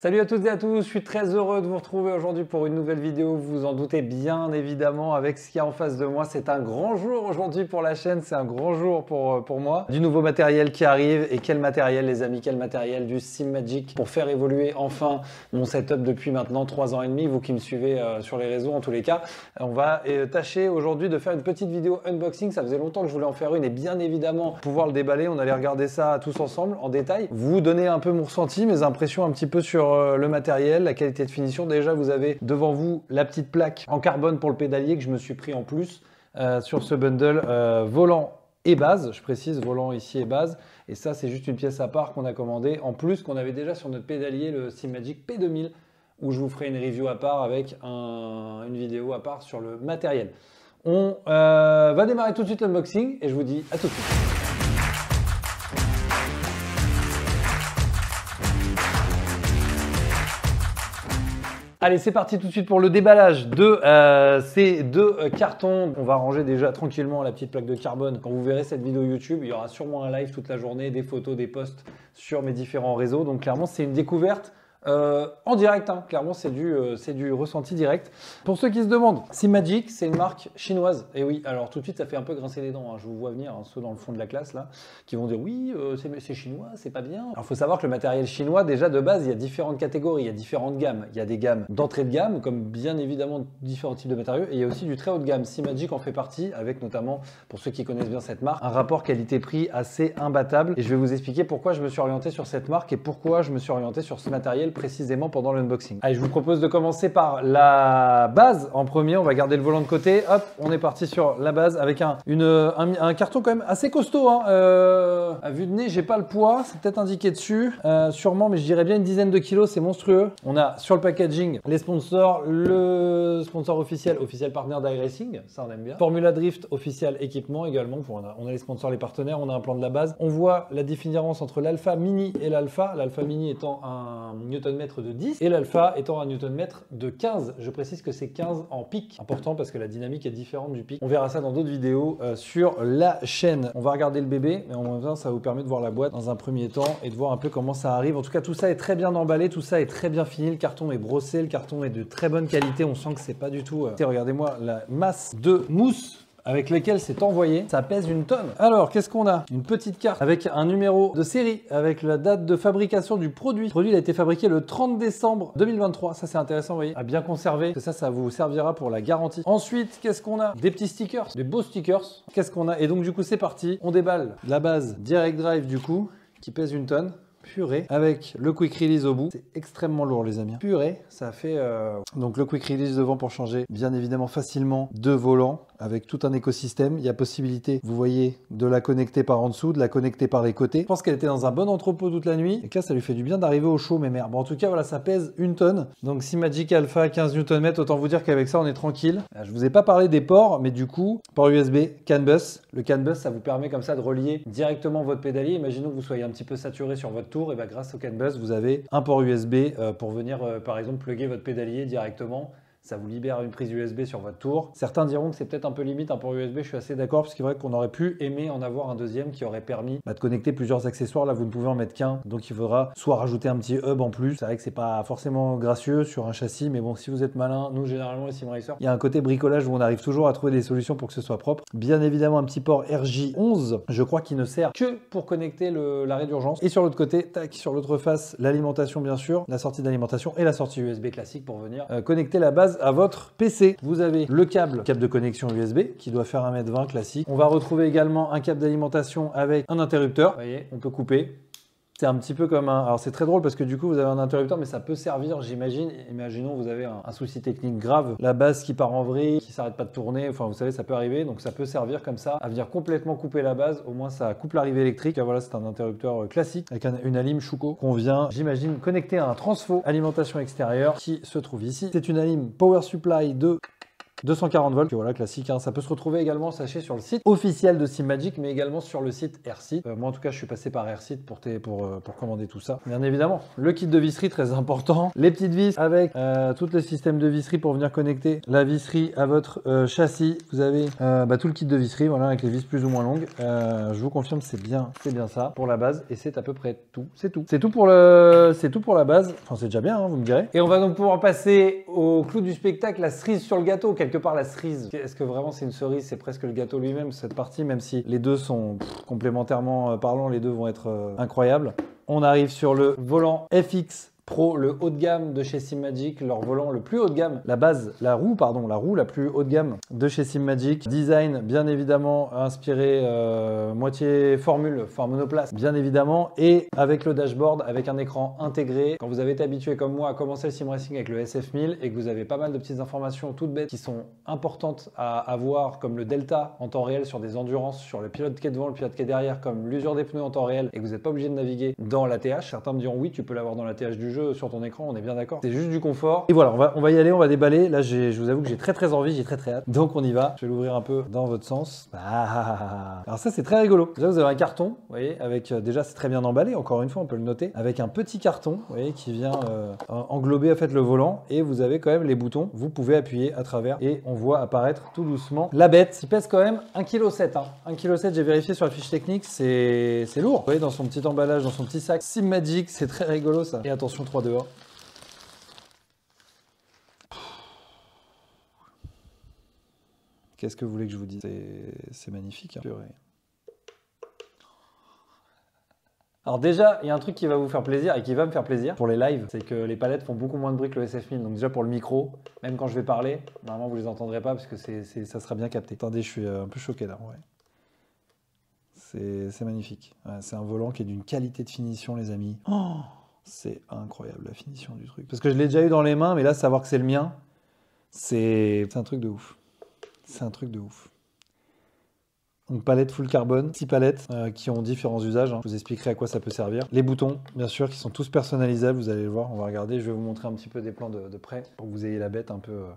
Salut à toutes et à tous, je suis très heureux de vous retrouver aujourd'hui pour une nouvelle vidéo, vous vous en doutez bien évidemment avec ce qu'il y a en face de moi, c'est un grand jour aujourd'hui pour la chaîne, c'est un grand jour pour, euh, pour moi. Du nouveau matériel qui arrive et quel matériel les amis, quel matériel du Sim Magic pour faire évoluer enfin mon setup depuis maintenant 3 ans et demi, vous qui me suivez euh, sur les réseaux en tous les cas. On va euh, tâcher aujourd'hui de faire une petite vidéo unboxing, ça faisait longtemps que je voulais en faire une et bien évidemment pouvoir le déballer, on allait regarder ça tous ensemble en détail, vous donner un peu mon ressenti, mes impressions un petit peu sur euh, le matériel, la qualité de finition. Déjà, vous avez devant vous la petite plaque en carbone pour le pédalier que je me suis pris en plus euh, sur ce bundle euh, volant et base, je précise, volant ici et base. Et ça, c'est juste une pièce à part qu'on a commandé en plus qu'on avait déjà sur notre pédalier, le Simagic P2000, où je vous ferai une review à part avec une vidéo à part sur le matériel. On va démarrer tout de suite l'unboxing et je vous dis à tout de suite. Allez, c'est parti tout de suite pour le déballage de euh, ces deux euh, cartons. On va ranger déjà tranquillement la petite plaque de carbone. Quand vous verrez cette vidéo YouTube, il y aura sûrement un live toute la journée, des photos, des posts sur mes différents réseaux. Donc clairement, c'est une découverte euh, en direct, hein, clairement, c'est du, euh, c'est du ressenti direct. Pour ceux qui se demandent, si Magic, c'est une marque chinoise. Et eh oui, alors tout de suite, ça fait un peu grincer les dents. Hein. Je vous vois venir, hein, ceux dans le fond de la classe, là, qui vont dire oui, euh, c'est chinois, c'est pas bien. Alors, il faut savoir que le matériel chinois, déjà de base, il y a différentes catégories, il y a différentes gammes. Il y a des gammes d'entrée de gamme, comme bien évidemment différents types de matériaux, et il y a aussi du très haut de gamme. Si Magic en fait partie, avec notamment, pour ceux qui connaissent bien cette marque, un rapport qualité-prix assez imbattable. Et je vais vous expliquer pourquoi je me suis orienté sur cette marque et pourquoi je me suis orienté sur ce matériel précisément pendant l'unboxing. Allez, je vous propose de commencer par la base en premier. On va garder le volant de côté. Hop, on est parti sur la base avec un, une, un, carton quand même assez costaud. Hein. Euh, à vue de nez, j'ai pas le poids. C'est peut-être indiqué dessus. Euh, sûrement, mais je dirais bien une dizaine de kilos. C'est monstrueux. On a sur le packaging les sponsors, le sponsor officiel, officiel partenaire d'iRacing. Ça, on aime bien. Formula Drift officiel équipement également. On on a les sponsors, les partenaires. On a un plan de la base. On voit la différence entre l'Alpha Mini et l'Alpha. L'Alpha Mini étant un mètre de 10 et l'alpha étant newton mètre de 15. Je précise que c'est 15 en pic, important parce que la dynamique est différente du pic. On verra ça dans d'autres vidéos euh, sur la chaîne. On va regarder le bébé, mais en même temps, ça vous permet de voir la boîte dans un premier temps et de voir un peu comment ça arrive. En tout cas, tout ça est très bien emballé, tout ça est très bien fini, le carton est brossé, le carton est de très bonne qualité, on sent que c'est pas du tout... et euh, Regardez-moi la masse de mousse avec lesquels c'est envoyé. Ça pèse une tonne. Alors, qu'est-ce qu'on a Une petite carte avec un numéro de série, avec la date de fabrication du produit. Le produit a été fabriqué le 30 décembre 2023. Ça, c'est intéressant, vous voyez, à bien conserver. ça, ça vous servira pour la garantie. Ensuite, qu'est-ce qu'on a Des petits stickers, des beaux stickers. Qu'est-ce qu'on a Et donc, du coup, c'est parti. On déballe la base Direct Drive, du coup, qui pèse une tonne purée avec le quick release au bout. C'est extrêmement lourd les amis. Purée, ça fait euh, donc le quick release devant pour changer bien évidemment facilement de volant avec tout un écosystème. Il y a possibilité, vous voyez, de la connecter par en dessous, de la connecter par les côtés. Je pense qu'elle était dans un bon entrepôt toute la nuit et là, ça lui fait du bien d'arriver au chaud, mes mères. Bon, en tout cas, voilà, ça pèse une tonne. Donc, si Magic Alpha 15 Nm, autant vous dire qu'avec ça, on est tranquille. Ah, je vous ai pas parlé des ports, mais du coup, port USB, CAN bus. Le CAN bus, ça vous permet comme ça de relier directement votre pédalier. Imaginons que vous soyez un petit peu saturé sur votre tour, et bien grâce au CAN bus, vous avez un port USB euh, pour venir, euh, par exemple, plugger votre pédalier directement ça vous libère une prise USB sur votre tour. Certains diront que c'est peut-être un peu limite un port USB, je suis assez d'accord, parce qu'il est vrai qu'on aurait pu aimer en avoir un deuxième qui aurait permis bah, de connecter plusieurs accessoires. Là, vous ne pouvez en mettre qu'un, donc il faudra soit rajouter un petit hub en plus. C'est vrai que c'est pas forcément gracieux sur un châssis, mais bon, si vous êtes malin, nous généralement les Simracer. il y a un côté bricolage où on arrive toujours à trouver des solutions pour que ce soit propre. Bien évidemment, un petit port RJ11, je crois qu'il ne sert que pour connecter l'arrêt d'urgence. Et sur l'autre côté, tac, sur l'autre face, l'alimentation bien sûr, la sortie d'alimentation et la sortie USB classique pour venir euh, connecter la base à votre PC. Vous avez le câble, câble de connexion USB qui doit faire 1m20 classique. On va retrouver également un câble d'alimentation avec un interrupteur. Vous voyez, on peut couper c'est un petit peu comme un. Alors c'est très drôle parce que du coup vous avez un interrupteur, mais ça peut servir, j'imagine. Imaginons vous avez un, souci technique grave, la base qui part en vrille, qui s'arrête pas de tourner. Enfin vous savez ça peut arriver, donc ça peut servir comme ça à venir complètement couper la base. Au moins ça coupe l'arrivée électrique. Ah, voilà c'est un interrupteur euh, classique avec une alim Schuko qu'on vient, j'imagine, connecter à un transfo alimentation extérieure qui se trouve ici. C'est une alim Power Supply de 240 volts, voilà, classique. Hein. Ça peut se retrouver également, sachez, sur le site officiel de Simmagic, mais également sur le site AirSite. Euh, moi, en tout cas, je suis passé par AirSite pour, pour, euh, pour, commander tout ça. Bien évidemment, le kit de visserie, très important. Les petites vis avec euh, tout le système de visserie pour venir connecter la visserie à votre euh, châssis. Vous avez bah, tout le kit de visserie, voilà, avec les vis plus ou moins longues. je vous confirme, c'est bien, c'est bien ça pour la base, et c'est à peu près tout. C'est tout. C'est tout pour le, c'est tout pour la base. Enfin, c'est déjà bien, hein, vous me direz. Et on va donc pouvoir passer au clou du spectacle, la cerise sur le gâteau quelque part la cerise. Est-ce que vraiment c'est une cerise C'est presque le gâteau lui-même, cette partie, même si les deux sont complémentairement euh, parlant, les deux vont être euh, incroyables. On arrive sur le volant FX Pro, le haut de gamme de chez magic leur volant le plus haut de gamme, la base, la roue, pardon, la roue la plus haut de gamme de chez SimMagic. Design, bien évidemment, inspiré euh, moitié formule, forme monoplace, bien évidemment, et avec le dashboard, avec un écran intégré. Quand vous avez été habitué comme moi à commencer le sim racing avec le SF1000 et que vous avez pas mal de petites informations toutes bêtes qui sont importantes à avoir, comme le delta en temps réel sur des endurances, sur le pilote qui est devant, le pilote qui est derrière, comme l'usure des pneus en temps réel, et que vous n'êtes pas obligé de naviguer dans la TH, certains me diront oui, tu peux l'avoir dans la TH du jeu sur ton écran, on est bien d'accord. C'est juste du confort. Et voilà, on va, on va y aller, on va déballer. Là, je vous avoue que j'ai très très envie, j'ai très très hâte. Donc on y va. Je vais l'ouvrir un peu dans votre sens. Ah. Alors ça, c'est très rigolo. vous avez un carton, vous voyez, avec euh, déjà, c'est très bien emballé. Encore une fois, on peut le noter avec un petit carton, vous voyez, qui vient euh, englober en fait le volant. Et vous avez quand même les boutons. Vous pouvez appuyer à travers et on voit apparaître tout doucement la bête. Il pèse quand même 1,7 kg. 1,7 kg, j'ai vérifié sur la fiche technique, c'est lourd. Vous voyez, dans son petit emballage, dans son petit sac. Sim Magic, c'est très rigolo ça. Et attention, dehors. Qu'est-ce que vous voulez que je vous dise C'est magnifique. Hein. Alors déjà, il y a un truc qui va vous faire plaisir et qui va me faire plaisir pour les lives, c'est que les palettes font beaucoup moins de bruit que le SF1000. Donc déjà pour le micro, même quand je vais parler, normalement vous les entendrez pas parce que ça sera bien capté. Attendez, je suis euh, un peu choqué là. Ouais. C'est magnifique. c'est un volant qui est d'une qualité de finition, les amis. Oh c'est incroyable la finition du truc. Parce que je l'ai déjà eu dans les mains, mais là, savoir que c'est le mien, c'est un truc de ouf. C'est un truc de ouf. Donc palette full carbone, 6 palettes euh, qui ont différents usages. Hein. Je vous expliquerai à quoi ça peut servir. Les boutons, bien sûr, qui sont tous personnalisables. Vous allez le voir, on va regarder. Je vais vous montrer un petit peu des plans de, près pour que vous ayez la bête un peu... Euh,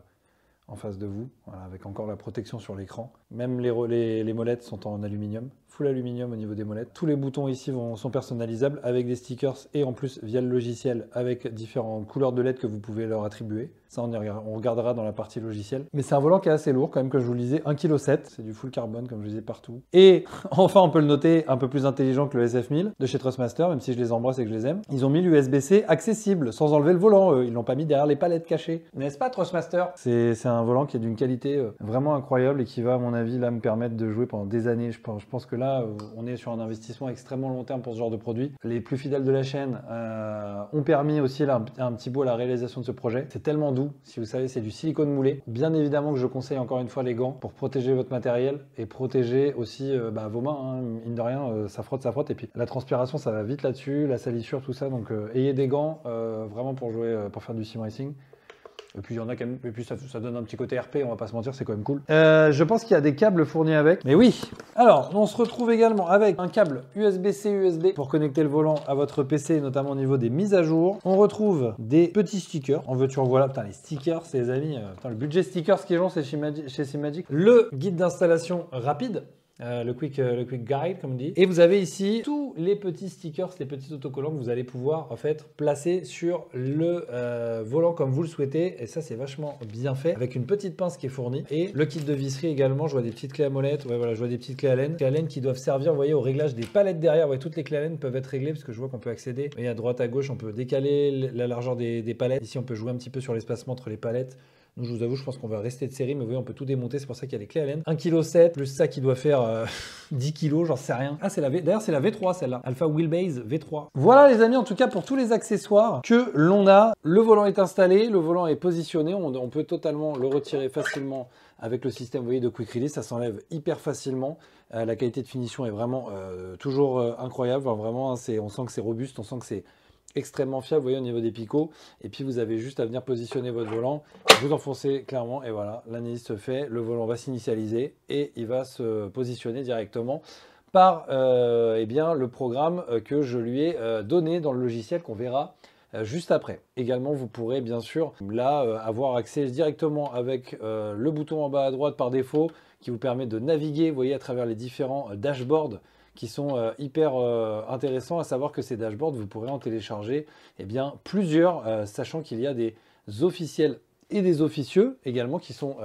en face de vous, avec encore la protection sur l'écran. Même les, les, les, molettes sont en aluminium, full aluminium au niveau des molettes. Tous les boutons ici vont, sont personnalisables avec des stickers et en plus via le logiciel avec différentes couleurs de LED que vous pouvez leur attribuer. Ça, on, y regardera, on regardera dans la partie logicielle. Mais c'est un volant qui est assez lourd quand même, que je vous le disais, 1,7 kg. C'est du full carbone, comme je disais partout. Et enfin, on peut le noter, un peu plus intelligent que le SF1000 de chez Trustmaster, même si je les embrasse et que je les aime. Ils ont mis l'USB-C accessible, sans enlever le volant, eux. Ils l'ont pas mis derrière les palettes cachées. N'est-ce pas, Trustmaster C'est un un volant qui est d'une qualité euh, vraiment incroyable et qui va, à mon avis, là, me permettre de jouer pendant des années. Je pense, que là, euh, on est sur un investissement extrêmement long terme pour ce genre de produit. Les plus fidèles de la chaîne euh, ont permis aussi là, un, petit bout à la réalisation de ce projet. C'est tellement doux, si vous savez, c'est du silicone moulé. Bien évidemment que je conseille encore une fois les gants pour protéger votre matériel et protéger aussi bah, vos mains. Hein. Mine de rien, ça frotte, ça frotte. Et puis la transpiration, ça va vite là-dessus, la salissure, tout ça. Donc ayez des gants vraiment pour jouer, pour faire du sim racing. Et puis, y en a quand même, ça, donne un petit côté RP, on va pas se mentir, c'est quand même cool. Euh, je pense qu'il y a des câbles fournis avec. Mais oui Alors, on se retrouve également avec un câble USB-C, USB pour connecter le volant à votre PC, notamment au niveau des mises à jour. On retrouve des petits stickers. En veux-tu, en voilà. Putain, les stickers, les amis. Euh, putain, le budget stickers, ce qui est c'est chez, Simagic. Le guide d'installation rapide euh, euh, le, quick, guide, comme on dit. Et vous avez ici tous les petits stickers, les petits autocollants que vous allez pouvoir en fait placer sur le euh, volant comme vous le souhaitez. Et ça, c'est vachement bien fait avec une petite pince qui est fournie et le kit de visserie également. Je vois des petites clés à molette. Ouais, voilà, je vois des petites clés à laine. Clés à laine qui doivent servir, voyez, au réglage des palettes derrière. Ouais, toutes les clés à laine peuvent être réglées parce que je vois qu'on peut accéder. Et à droite, à gauche, on peut décaler la largeur des palettes. Ici, on peut jouer un petit peu sur l'espacement entre les palettes je vous avoue, je pense qu'on va rester de série, mais vous voyez, on peut tout démonter, c'est pour ça qu'il y a les clés à laine. 1,7 kg, plus ça qui doit faire 10 euh, kg, j'en sais rien. Ah, c'est la v... D'ailleurs, c'est la V3 celle-là, Alpha Wheelbase V3. Voilà les amis, en tout cas pour tous les accessoires que l'on a. Le volant est installé, le volant est positionné, on, peut totalement le retirer facilement avec le système vous voyez, de Quick Release, ça s'enlève hyper facilement. Euh, la qualité de finition est vraiment euh, toujours incroyable. vraiment, hein, on sent que c'est robuste, on sent que c'est extrêmement fiable, voyez, au niveau des picots. Et puis, vous avez juste à venir positionner votre volant, vous enfoncez clairement, et voilà, l'analyse se fait, le volant va s'initialiser et il va se positionner directement par euh, eh bien, le programme euh, que je lui ai euh, donné dans le logiciel qu'on verra juste après. Également, vous pourrez bien sûr là avoir accès directement avec le bouton en bas à droite par défaut qui vous permet de naviguer, voyez, à travers les différents dashboards qui sont euh, hyper euh, intéressants, à savoir que ces dashboards, vous pourrez en télécharger et eh bien, plusieurs, euh, sachant qu'il y a des officiels et des officieux également qui sont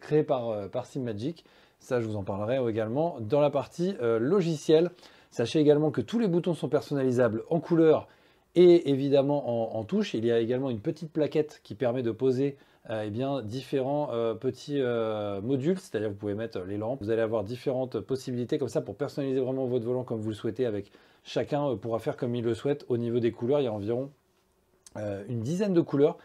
créés par, SimMagic. Ça, je vous en parlerai également dans la partie logiciel. Sachez également que tous les boutons sont personnalisables en couleur et évidemment en, en touche. Il y a également une petite plaquette qui permet de poser euh, eh bien, différents euh, petits euh, modules, c'est-à-dire vous pouvez mettre les lampes, vous allez avoir différentes possibilités comme ça pour personnaliser vraiment votre volant comme vous le souhaitez avec chacun pourra faire comme il le souhaite au niveau des couleurs, il y a environ une dizaine de couleurs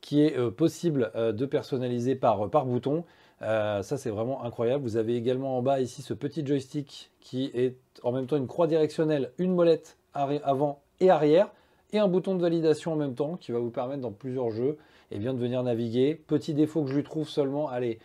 qui est possible de personnaliser par, par bouton. ça c'est vraiment incroyable. Vous avez également en bas ici ce petit joystick qui est en même temps une croix directionnelle, une molette avant et arrière et un bouton de validation en même temps qui va vous permettre dans plusieurs jeux et bien, de venir naviguer. Petit défaut que je lui trouve seulement, allez,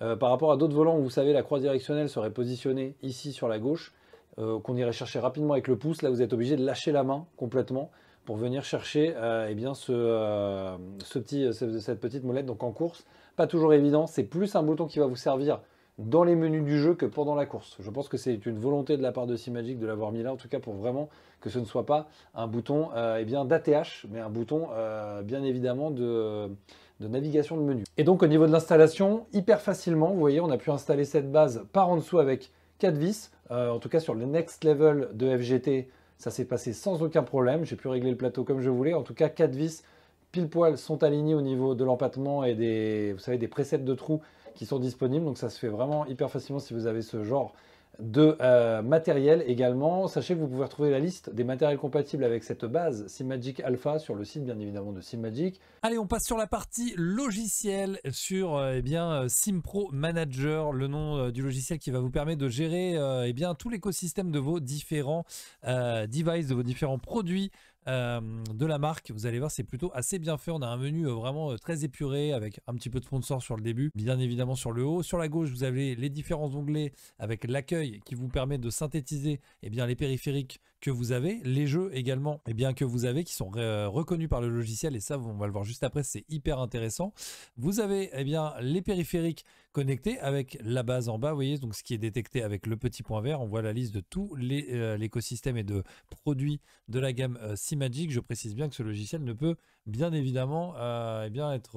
euh, par rapport à d'autres volants où vous savez la croix directionnelle serait positionnée ici sur la gauche, euh, qu'on irait chercher rapidement avec le pouce, là vous êtes obligé de lâcher la main complètement pour venir chercher euh, eh bien ce petit, cette petite molette donc en course. Pas toujours évident, c'est plus un bouton qui va vous servir dans les menus du jeu que pendant la course. Je pense que c'est une volonté de la part de Simagic de l'avoir mis là, en tout cas pour vraiment que ce ne soit pas un bouton euh, eh bien d'ATH, mais un bouton euh, bien évidemment de, navigation de menu. Et donc au niveau de l'installation, hyper facilement, vous voyez, on a pu installer cette base par en dessous avec 4 vis, euh, en tout cas sur le next level de FGT, ça s'est passé sans aucun problème, j'ai pu régler le plateau comme je voulais, en tout cas 4 vis pile poil sont alignés au niveau de l'empattement et des, vous savez, des de trous qui sont disponibles. Donc ça se fait vraiment hyper facilement si vous avez ce genre de euh, matériel également. Sachez que vous pouvez retrouver la liste des matériels compatibles avec cette base SimMagic Alpha sur le site bien évidemment de SimMagic. Allez, on passe sur la partie logiciel sur euh, eh bien euh, SimPro Manager, le nom du logiciel qui va vous permettre de gérer eh bien tout l'écosystème de vos différents devices, de vos différents produits. Euh, de la marque. Vous allez voir, c'est plutôt assez bien fait. On a un menu euh, vraiment euh, très épuré avec un petit peu de sponsor sur le début, bien évidemment sur le haut. Sur la gauche, vous avez les différents onglets avec l'accueil qui vous permet de synthétiser et eh bien, les périphériques que vous avez, les jeux également et eh bien, que vous avez qui sont euh, reconnus par le logiciel, et ça, on va le voir juste après, c'est hyper intéressant. Vous avez et eh bien, les périphériques connectés avec la base en bas, vous voyez, donc ce qui est détecté avec le petit point vert, on voit la liste de tout euh, l'écosystème et de produits de la gamme euh, Simagic magic Je précise bien que ce logiciel ne peut bien évidemment et eh bien, être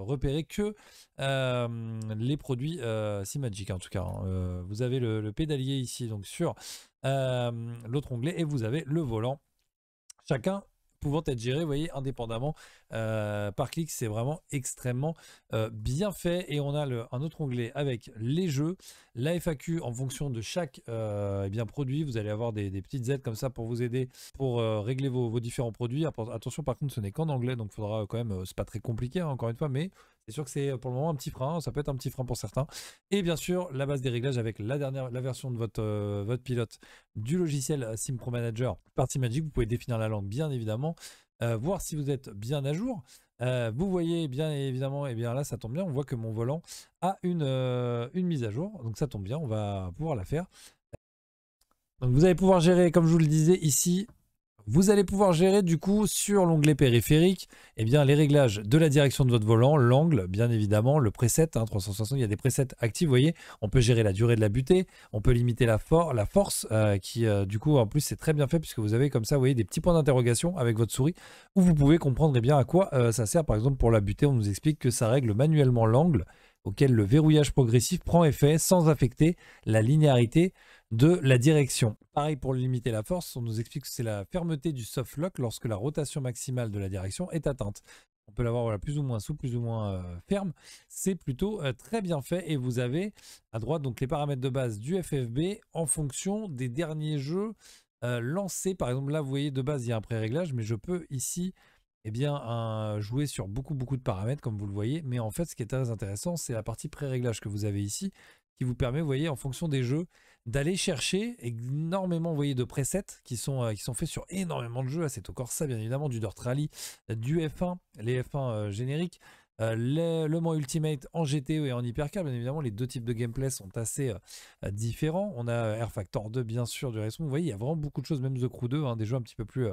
repéré que les produits C-Magic, en tout cas. Hein. vous avez le pédalier ici, donc sur euh, l'autre onglet, et vous avez le volant, chacun pouvant être géré, voyez, indépendamment euh, par clic. C'est vraiment extrêmement euh, bien fait. Et on a le, un autre onglet avec les jeux, la FAQ en fonction de chaque eh bien, produit. Vous allez avoir des, petites aides comme ça pour vous aider pour régler vos, différents produits. Attention, par contre, ce n'est qu'en anglais, donc il faudra quand même, c'est pas très compliqué hein, encore une fois, mais c'est sûr que c'est euh, pour le moment un petit frein, hein, ça peut être un petit frein pour certains. Et bien sûr, la base des réglages avec la dernière la version de votre, euh, votre pilote du logiciel euh, Simpro Manager Partie Magic. Vous pouvez définir la langue, bien évidemment, voir si vous êtes bien à jour. vous voyez bien évidemment, et eh bien là ça tombe bien, on voit que mon volant a une, une mise à jour, donc ça tombe bien, on va pouvoir la faire. vous allez pouvoir gérer, comme je vous le disais ici, vous allez pouvoir gérer du coup sur l'onglet périphérique eh bien, les réglages de la direction de votre volant, l'angle bien évidemment, le preset 360, hein, il y a des presets actifs, vous voyez, on peut gérer la durée de la butée, on peut limiter la, force euh, qui euh, du coup en plus c'est très bien fait puisque vous avez comme ça vous voyez des petits points d'interrogation avec votre souris où vous pouvez comprendre eh bien à quoi euh, ça sert par exemple pour la butée, on nous explique que ça règle manuellement l'angle auquel le verrouillage progressif prend effet sans affecter la linéarité de la direction. Pareil pour limiter la force, on nous explique que c'est la fermeté du soft lock lorsque la rotation maximale de la direction est atteinte. On peut l'avoir plus ou moins souple, plus ou moins euh, ferme. C'est plutôt euh, très bien fait et vous avez à droite donc les paramètres de base du FFB en fonction des derniers jeux euh, lancés. Par exemple là vous voyez de base il y a un pré-réglage mais je peux ici eh bien, jouer sur beaucoup beaucoup de paramètres comme vous le voyez. Mais en fait ce qui est très intéressant c'est la partie pré-réglage que vous avez ici qui vous permet, vous voyez, en fonction des jeux, d'aller chercher énormément vous voyez, de presets qui sont, euh, qui sont faits sur énormément de jeux. Ah, c'est encore ça, bien évidemment, du Dirt Rally, du F1, les F1 euh, génériques, euh, le Mans Ultimate en GTE et en Hypercar. Bien évidemment, les deux types de gameplay sont assez différents. On a Air Factor 2, bien sûr, du Racing. Vous voyez, il y a vraiment beaucoup de choses, même The Crew 2, hein, des jeux un petit peu plus,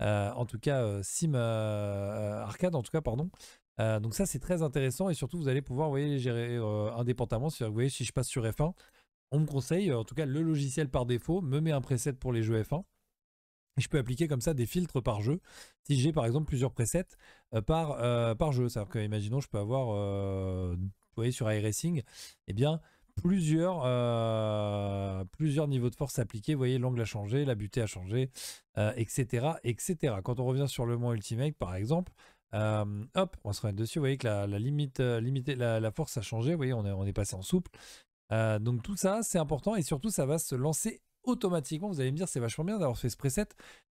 en tout cas, sim arcade, en tout cas, pardon. donc ça c'est très intéressant et surtout vous allez pouvoir voyez, les gérer indépendamment. Vous voyez, si je passe sur F1, on me conseille, euh, en tout cas le logiciel par défaut, me met un preset pour les jeux F1. Et je peux appliquer comme ça des filtres par jeu. Si j'ai par exemple plusieurs presets euh, par, euh, par jeu, c'est-à-dire que, imaginons, je peux avoir, vous voyez, sur iRacing, eh bien, plusieurs, plusieurs niveaux de force appliqués. Vous voyez, l'angle a changé, la butée a changé, etc., etc. Quand on revient sur le mont Ultimate, par exemple, hop, on se remet dessus. Vous voyez que la, limite, la, force a changé. Vous voyez, on est, on est passé en souple. Euh, donc tout ça, c'est important et surtout, ça va se lancer automatiquement. Vous allez me dire, c'est vachement bien d'avoir fait ce preset,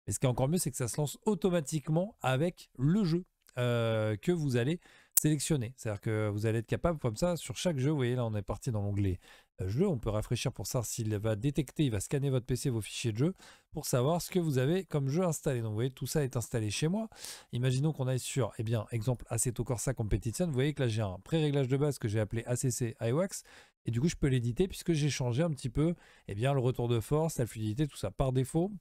mais ce qui est encore mieux, c'est que ça se lance automatiquement avec le jeu euh, que vous allez sélectionner. C'est-à-dire que vous allez être capable, comme ça, sur chaque jeu, vous voyez, là, on est parti dans l'onglet euh, jeu. On peut rafraîchir pour savoir s'il va détecter, il va scanner votre PC, vos fichiers de jeu, pour savoir ce que vous avez comme jeu installé. Donc vous voyez, tout ça est installé chez moi. Imaginons qu'on aille sur, eh bien, exemple, Assetto Corsa Competition. Vous voyez que là, j'ai un pré-réglage de base que j'ai appelé ACC IWAX. Et du coup, je peux l'éditer puisque j'ai changé un petit peu eh bien, le retour de force, la fluidité, tout ça. Par défaut,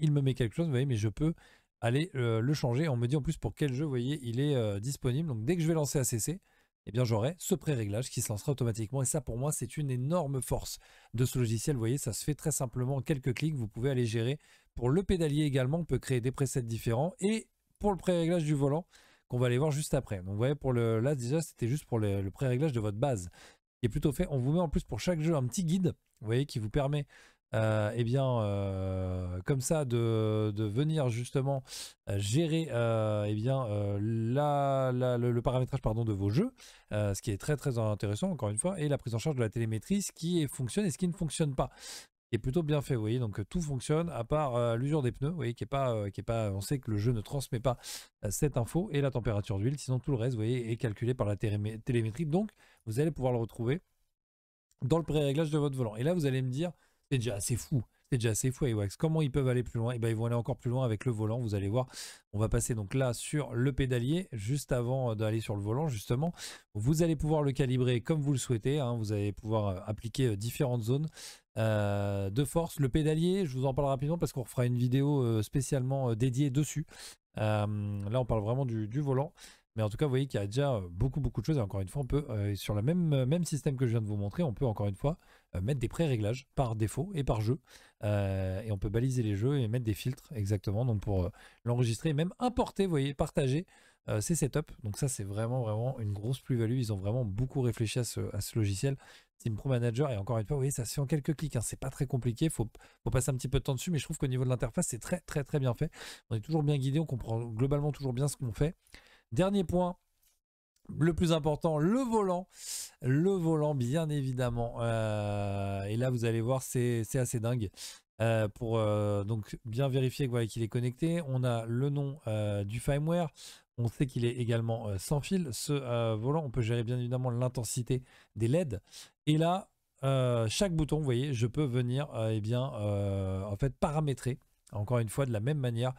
il me met quelque chose, vous voyez, mais je peux aller euh, le changer. On me dit en plus pour quel jeu, vous voyez, il est euh, disponible. Donc dès que je vais lancer ACC, eh bien j'aurai ce pré-réglage qui se lancera automatiquement. Et ça, pour moi, c'est une énorme force de ce logiciel. Vous voyez, ça se fait très simplement en quelques clics. Vous pouvez aller gérer. Pour le pédalier également, on peut créer des presets différents. Et pour le pré-réglage du volant, qu'on va aller voir juste après. Donc vous voyez, pour le, là déjà, c'était juste pour le pré-réglage de votre base plutôt fait. On vous met en plus pour chaque jeu un petit guide, vous voyez, qui vous permet euh, eh bien, euh, comme ça, de, de venir justement euh, gérer euh, eh bien, la, la, le, le, paramétrage pardon, de vos jeux, ce qui est très très intéressant encore une fois, et la prise en charge de la télémétrie, ce qui fonctionne et ce qui ne fonctionne pas plutôt bien fait, vous voyez, donc euh, tout fonctionne, à part euh, l'usure des pneus, vous voyez, qui est pas, euh, qui est pas, on sait que le jeu ne transmet pas cette info, et la température d'huile, sinon tout le reste, vous voyez, est calculé par la télémétrie, donc vous allez pouvoir le retrouver dans le pré-réglage de votre volant. Et là, vous allez me dire, c'est déjà assez fou, c'est déjà assez fou wax. Comment ils peuvent aller plus loin eh ben, ils vont aller encore plus loin avec le volant, vous allez voir. On va passer donc là sur le pédalier, juste avant euh, d'aller sur le volant, justement. Vous allez pouvoir le calibrer comme vous le souhaitez. Hein. Vous allez pouvoir euh, appliquer euh, différentes zones. de force. Le pédalier, je vous en parle rapidement parce qu'on fera une vidéo spécialement dédiée dessus. là, on parle vraiment du volant. Mais en tout cas, vous voyez qu'il y a déjà euh, beaucoup, beaucoup de choses. Et encore une fois, on peut, euh, sur le même, euh, même système que je viens de vous montrer, on peut encore une fois mettre des pré-réglages par défaut et par jeu. et on peut baliser les jeux et mettre des filtres, exactement, donc pour l'enregistrer et même importer, vous voyez, partager ces setups. Donc ça, c'est vraiment, vraiment une grosse plus-value. Ils ont vraiment beaucoup réfléchi à ce, logiciel. Team Pro Manager, et encore une fois, vous voyez, ça se fait en quelques clics, Ce hein. c'est pas très compliqué, faut, faut passer un petit peu de temps dessus, mais je trouve qu'au niveau de l'interface, c'est très, très, très bien fait. On est toujours bien guidé, on comprend globalement toujours bien ce qu'on fait. Dernier point, le plus important, le volant. Le volant, bien évidemment. Euh, et là, vous allez voir, c'est assez dingue. Euh, pour euh, donc bien vérifier qu'il est connecté, on a le nom du firmware. On sait qu'il est également sans fil. Ce volant, on peut gérer bien évidemment l'intensité des LED. Et là, chaque bouton, vous voyez, je peux venir eh bien, en fait paramétrer, encore une fois, de la même manière,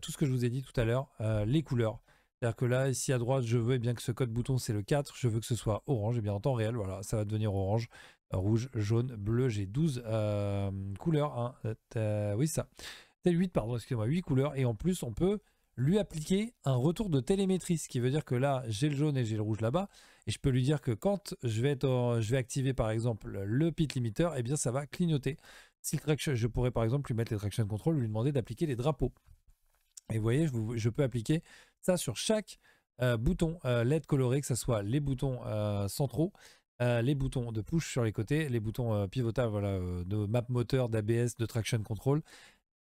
tout ce que je vous ai dit tout à l'heure, les couleurs, c'est-à-dire que là, ici à droite, je veux bien que ce code bouton, c'est le 4. Je veux que ce soit orange. Et eh bien en temps réel, voilà, ça va devenir orange, euh, rouge, jaune, bleu. J'ai 12 euh, couleurs. Hein. Euh, oui, ça. C'est 8, pardon, excusez-moi, 8 couleurs. Et en plus, on peut lui appliquer un retour de télémétrie, ce qui veut dire que là, j'ai le jaune et j'ai le rouge là-bas, et je peux lui dire que quand je vais, activer par exemple le pit limiter, et eh bien ça va clignoter. Si traction, je pourrais par exemple lui mettre les traction control, lui demander d'appliquer les drapeaux. Et vous voyez, je, peux appliquer ça sur chaque euh, bouton euh, LED coloré, que ce soit les boutons euh, centraux, les boutons de push sur les côtés, les boutons pivotables de map moteur, d'ABS, de traction control.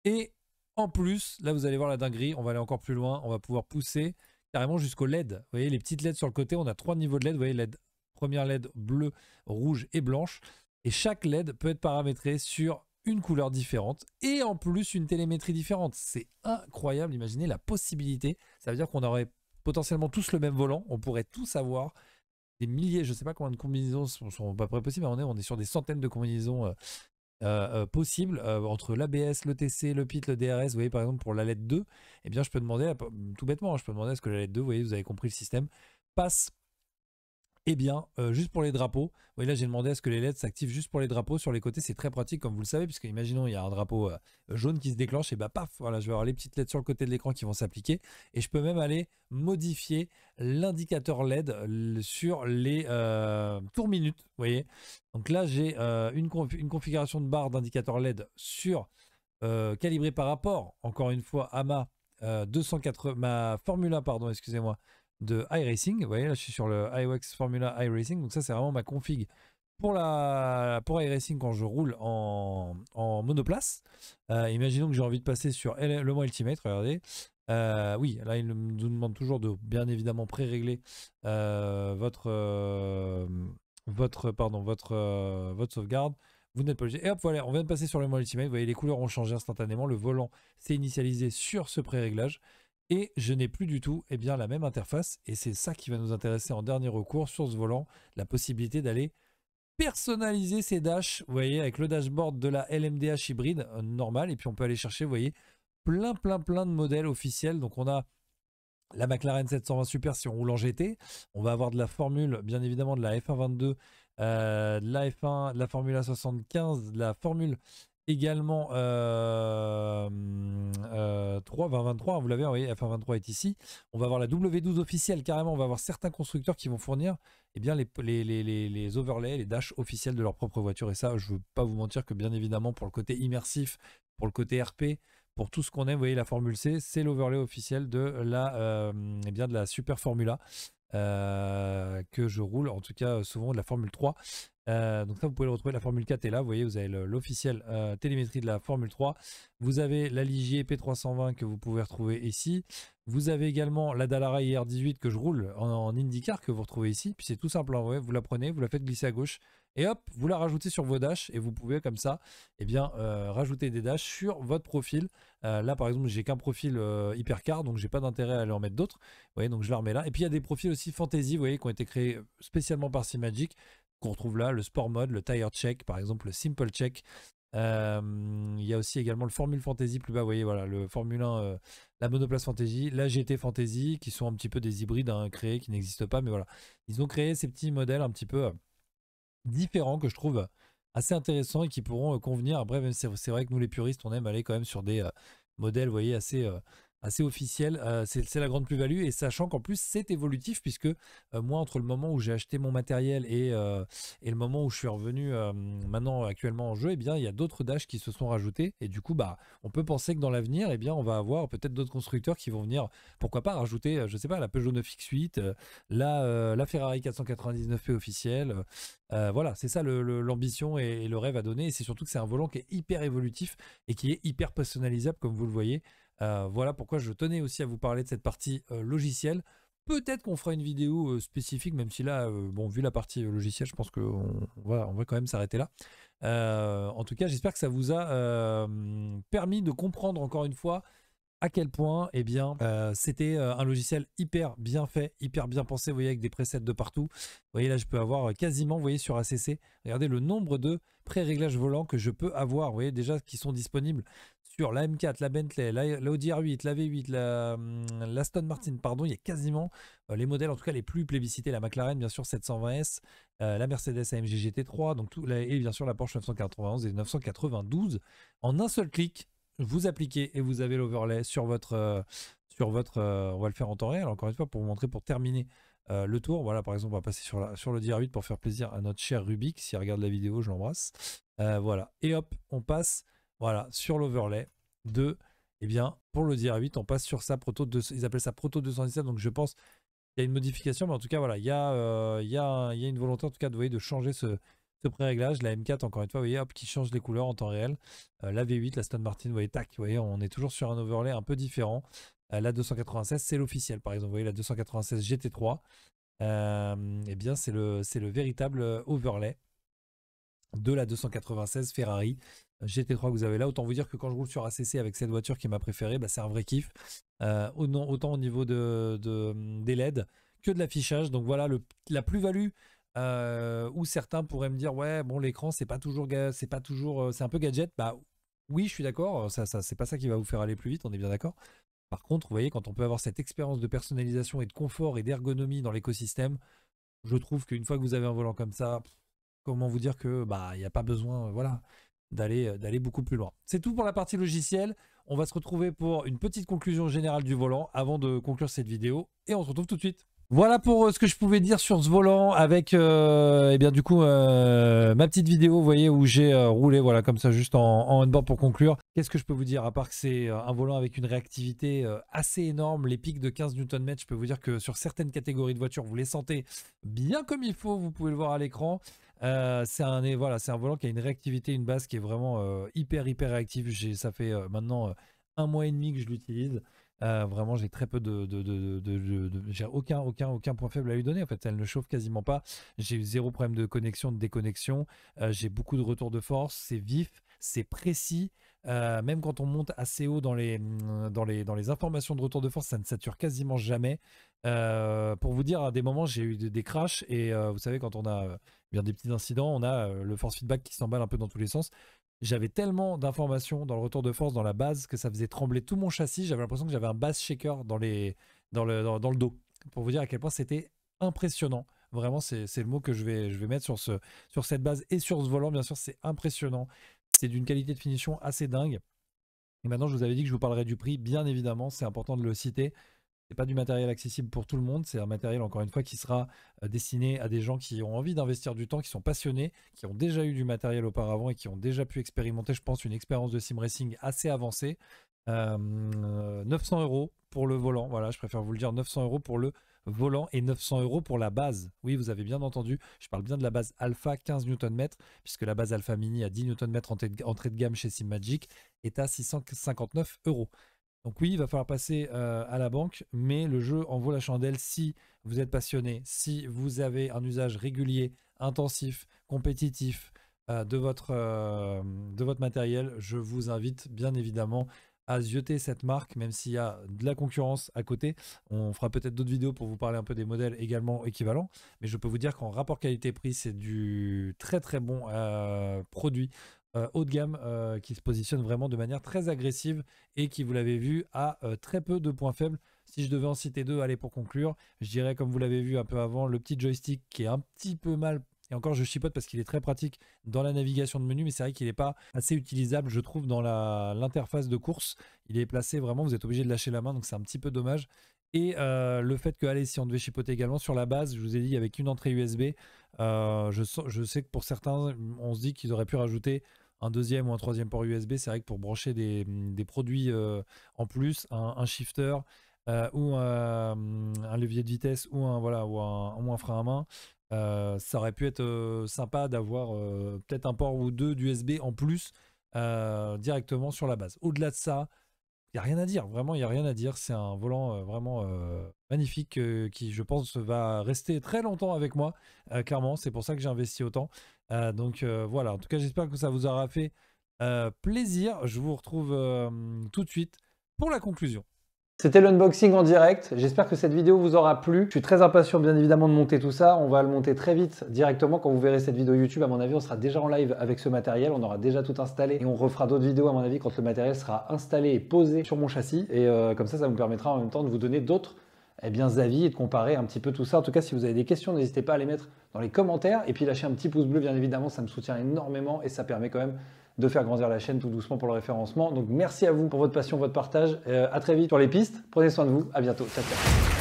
Et en plus, là vous allez voir la dinguerie, on va aller encore plus loin, on va pouvoir pousser carrément jusqu'au LED. Vous voyez les petites LED sur le côté, on a trois niveaux de LED, vous voyez LED première LED bleue, rouge et blanche. Et chaque LED peut être paramétré sur une couleur différente et en plus une télémétrie différente. C'est incroyable, imaginez la possibilité. Ça veut dire qu'on aurait potentiellement tous le même volant, on pourrait tous avoir des milliers, je ne sais pas combien de combinaisons sont, pas près possibles, on est, on est sur des centaines de combinaisons euh, euh, euh, possibles entre l'ABS, le TC, le PIT, le DRS. Vous voyez par exemple pour la LED 2, eh bien je peux demander, tout bêtement, hein, je peux demander à ce que la LED 2, vous voyez, vous avez compris le système, passe eh bien, euh, juste pour les drapeaux, oui, là j'ai demandé à ce que les LED s'activent juste pour les drapeaux sur les côtés, c'est très pratique comme vous le savez, puisque imaginons il y a un drapeau euh, jaune qui se déclenche, et bah paf, voilà, je vais avoir les petites LED sur le côté de l'écran qui vont s'appliquer, et je peux même aller modifier l'indicateur LED sur les euh, tours minutes, vous voyez. Donc là j'ai une, une, configuration de barre d'indicateur LED sur calibré par rapport, encore une fois, à ma 280, ma Formula, pardon, excusez-moi, de iRacing. Vous voyez, là, je suis sur le iWax Formula iRacing. Donc ça, c'est vraiment ma config pour, la, pour iRacing quand je roule en, en monoplace. Euh, imaginons que j'ai envie de passer sur le mot Ultimate, regardez. Euh, oui, là, il nous demande toujours de bien évidemment pré-régler euh, votre, votre, pardon, votre, votre sauvegarde. Vous n'êtes pas obligé. Et hop, voilà, on vient de passer sur le mot Ultimate. Vous voyez, les couleurs ont changé instantanément. Le volant s'est initialisé sur ce pré-réglage et je n'ai plus du tout eh bien, la même interface. Et c'est ça qui va nous intéresser en dernier recours sur ce volant, la possibilité d'aller personnaliser ces dashs, vous voyez, avec le dashboard de la LMDH hybride euh, normal, normale. Et puis on peut aller chercher, vous voyez, plein, plein, plein de modèles officiels. Donc on a la McLaren 720 Super si on roule en GT. On va avoir de la Formule, bien évidemment, de la F1 euh, de la F1, de la Formule a 75, de la Formule également euh, 3, euh, 23, hein, vous l'avez envoyé, F1 23 est ici. On va avoir la W12 officielle carrément, on va avoir certains constructeurs qui vont fournir eh bien, les, overlays, les dashs officiels de leur propre voiture. Et ça, je ne veux pas vous mentir que bien évidemment, pour le côté immersif, pour le côté RP, pour tout ce qu'on aime, vous voyez la Formule C, c'est l'overlay officiel de la, euh, eh bien, de la Super Formula. Euh, que je roule, en tout cas souvent de la Formule 3. Euh, donc ça, vous pouvez le retrouver, la Formule 4 est là, vous voyez, vous avez l'officiel euh, télémétrie de la Formule 3. Vous avez la Ligier P320 que vous pouvez retrouver ici. Vous avez également la Dallara IR18 que je roule en, IndyCar que vous retrouvez ici. Puis c'est tout simple, hein, vous la prenez, vous la faites glisser à gauche et hop, vous la rajoutez sur vos dashs et vous pouvez comme ça, eh bien, euh, rajouter des dashs sur votre profil. là, par exemple, j'ai qu'un profil hypercar, donc j'ai pas d'intérêt à aller en mettre d'autres. Vous voyez, donc je la remets là. Et puis il y a des profils aussi fantasy, vous voyez, qui ont été créés spécialement par Simagic. On retrouve là, le sport mode, le tire check, par exemple, le simple check. Euh, il y a aussi également le Formule Fantasy plus bas, vous voyez, voilà, le Formule 1, euh, la Monoplace Fantasy, la GT Fantasy, qui sont un petit peu des hybrides hein, créés, qui n'existent pas, mais voilà. Ils ont créé ces petits modèles un petit peu euh, différents que je trouve assez intéressants et qui pourront convenir. Après, c'est vrai que nous les puristes, on aime aller quand même sur des modèles, vous voyez, assez assez officiel. Euh, c'est la grande plus-value et sachant qu'en plus c'est évolutif puisque euh, moi entre le moment où j'ai acheté mon matériel et, euh, le moment où je suis revenu maintenant actuellement en jeu, et eh bien il y a d'autres dash qui se sont rajoutés et du coup bah on peut penser que dans l'avenir eh bien on va avoir peut-être d'autres constructeurs qui vont venir pourquoi pas rajouter je sais pas la Peugeot 9X8, la, la Ferrari 499P officielle. voilà, c'est ça l'ambition et le rêve à donner et c'est surtout que c'est un volant qui est hyper évolutif et qui est hyper personnalisable comme vous le voyez. Euh, voilà pourquoi je tenais aussi à vous parler de cette partie euh, logicielle. Peut-être qu'on fera une vidéo euh, spécifique, même si là, bon, vu la partie logicielle, je pense qu'on va, on va quand même s'arrêter là. en tout cas, j'espère que ça vous a permis de comprendre encore une fois à quel point eh bien c'était un logiciel hyper bien fait, hyper bien pensé, vous voyez avec des presets de partout. Vous voyez là je peux avoir quasiment, vous sur ACC, regardez le nombre de pré-réglages volants que je peux avoir, voyez déjà qui sont disponibles sur la M4, la Bentley, la, Audi R8, la V8, la, Stone hum, Aston Martin, pardon, il y a quasiment euh, les modèles, en tout cas les plus plébiscités, la McLaren, bien sûr, 720S, euh, la Mercedes AMG GT3, donc tout, et bien sûr la Porsche 991 et 992. En un seul clic, vous appliquez et vous avez l'overlay sur votre, euh, sur votre on va le faire en temps réel, encore une fois, pour vous montrer, pour terminer le tour. Voilà, par exemple, on va passer sur, la, sur le DR8 pour faire plaisir à notre cher Rubik. S'il regarde la vidéo, je l'embrasse. voilà. Et hop, on passe voilà, sur l'overlay de, eh bien, pour le à 8 on passe sur sa proto ils appellent ça proto 217, donc je pense qu'il y a une modification, mais en tout cas, voilà, il y, a, euh, il a, il y a une volonté, en tout cas, de, de changer ce, ce pré-réglage. La M4, encore une fois, vous voyez, hop, qui change les couleurs en temps réel. Euh, la V8, la Stone Martin, vous voyez, tac, vous voyez, on est toujours sur un overlay un peu différent. Euh, la 296, c'est l'officiel, par exemple, vous voyez, la 296 GT3, eh bien, c'est le, le véritable overlay de la 296 Ferrari GT3 que vous avez là, autant vous dire que quand je roule sur ACC avec cette voiture qui est ma préférée, bah, c'est un vrai kiff. Euh, autant au niveau hum, des LED que de l'affichage. Donc voilà, la plus-value euh, où certains pourraient me dire ouais bon l'écran c'est pas toujours c'est pas toujours euh, c'est un peu gadget. Bah oui, je suis d'accord. Ça, c'est pas ça qui va vous faire aller plus vite. On est bien d'accord. Par contre, vous voyez, quand on peut avoir cette expérience de personnalisation et de confort et d'ergonomie dans l'écosystème, je trouve qu'une fois que vous avez un volant comme ça, comment vous dire que bah il n'y a pas besoin, voilà d'aller euh, d'aller beaucoup plus loin. C'est tout pour la partie logicielle. On va se retrouver pour une petite conclusion générale du volant avant de conclure cette vidéo et on se retrouve tout de suite. Voilà pour euh, ce que je pouvais dire sur ce volant avec euh, eh bien du coup ma petite vidéo vous voyez où j'ai roulé voilà comme ça juste en, en onboard pour conclure. Qu'est-ce que je peux vous dire à part que c'est un volant avec une réactivité assez énorme, les pics de 15 newton mètres je peux vous dire que sur certaines catégories de voitures vous les sentez bien comme il faut, vous pouvez le voir à l'écran. Euh, c'est un, voilà, un volant qui a une réactivité, une base qui est vraiment euh, hyper, hyper réactive. Ça fait euh, maintenant un mois et demi que je l'utilise. vraiment, j'ai très peu de. j'ai aucun, aucun, aucun point faible à lui donner. En fait, elle ne chauffe quasiment pas. J'ai zéro problème de connexion, de déconnexion. j'ai beaucoup de retour de force. C'est vif, c'est précis. Euh, même quand on monte assez haut dans les, mm, dans, les, dans les informations de retour de force, ça ne sature quasiment jamais. Euh, pour vous dire, à des moments, j'ai eu des crashs et euh, vous savez, quand on a bien des petits incidents, on a le force feedback qui s'emballe un peu dans tous les sens. J'avais tellement d'informations dans le retour de force, dans la base, que ça faisait trembler tout mon châssis. J'avais l'impression que j'avais un bass shaker dans, les, dans, le, dans, le dos. Pour vous dire à quel point c'était impressionnant. Vraiment, c'est le mot que je vais, je vais mettre sur, ce, sur cette base et sur ce volant, bien sûr, c'est impressionnant. C'est d'une qualité de finition assez dingue. Et maintenant, je vous avais dit que je vous parlerai du prix, bien évidemment, c'est important de le citer. C'est pas du matériel accessible pour tout le monde, c'est un matériel encore une fois qui sera euh, destiné à des gens qui ont envie d'investir du temps, qui sont passionnés, qui ont déjà eu du matériel auparavant et qui ont déjà pu expérimenter, je pense, une expérience de sim racing assez avancée. 900 euh, euros pour le volant, voilà, je préfère vous le dire, 900 euros pour le volant et 900 euros pour la base. Oui, vous avez bien entendu, je parle bien de la base Alpha 15 Nm, puisque la base Alpha Mini à 10 Nm entrée de gamme chez SimMagic est à 659 euros. Donc oui, il va falloir passer euh, à la banque, mais le jeu en vaut la chandelle si vous êtes passionné, si vous avez un usage régulier, intensif, compétitif euh, de, votre, euh, de votre matériel. Je vous invite bien évidemment à cette marque, même s'il y a de la concurrence à côté. On fera peut-être d'autres vidéos pour vous parler un peu des modèles également équivalents, mais je peux vous dire qu'en rapport qualité-prix, c'est du très très bon euh, produit euh, haut de gamme euh, qui se positionne vraiment de manière très agressive et qui, vous l'avez vu, a très peu de points faibles. Si je devais en citer deux, allez pour conclure, je dirais comme vous l'avez vu un peu avant, le petit joystick qui est un petit peu mal et encore, je chipote parce qu'il est très pratique dans la navigation de menu, mais c'est vrai qu'il n'est pas assez utilisable, je trouve, dans l'interface de course. Il est placé vraiment, vous êtes obligé de lâcher la main, donc c'est un petit peu dommage. Et euh, le fait que, allez, si on devait chipoter également sur la base, je vous ai dit, avec une entrée USB, euh, je, je, sais que pour certains, on se dit qu'ils auraient pu rajouter un deuxième ou un troisième port USB. C'est vrai que pour brancher des, produits euh, en plus, un, shifter, ou un, levier de vitesse ou un voilà ou un frein à main euh, ça aurait pu être euh, sympa d'avoir euh, peut-être un port ou deux d'USB en plus directement sur la base. Au-delà de ça, il n'y a rien à dire. Vraiment, il n'y a rien à dire. C'est un volant vraiment magnifique qui, je pense, va rester très longtemps avec moi. clairement, c'est pour ça que j'ai investi autant. donc voilà, en tout cas, j'espère que ça vous aura fait plaisir. Je vous retrouve tout de suite pour la conclusion. C'était l'unboxing en direct. J'espère que cette vidéo vous aura plu. Je suis très impatient, bien évidemment, de monter tout ça. On va le monter très vite, directement. Quand vous verrez cette vidéo YouTube, à mon avis, on sera déjà en live avec ce matériel. On aura déjà tout installé et on refera d'autres vidéos, à mon avis, quand le matériel sera installé et posé sur mon châssis. Et euh, comme ça, ça vous permettra en même temps de vous donner d'autres eh bien, avis et de comparer un petit peu tout ça. En tout cas, si vous avez des questions, n'hésitez pas à les mettre dans les commentaires. Et puis, lâcher un petit pouce bleu, bien évidemment, ça me soutient énormément et ça permet quand même de faire grandir la chaîne tout doucement pour le référencement. Donc merci à vous pour votre passion, votre partage. Euh, à très vite pour les pistes. Prenez soin de vous. À bientôt. Ciao, ciao.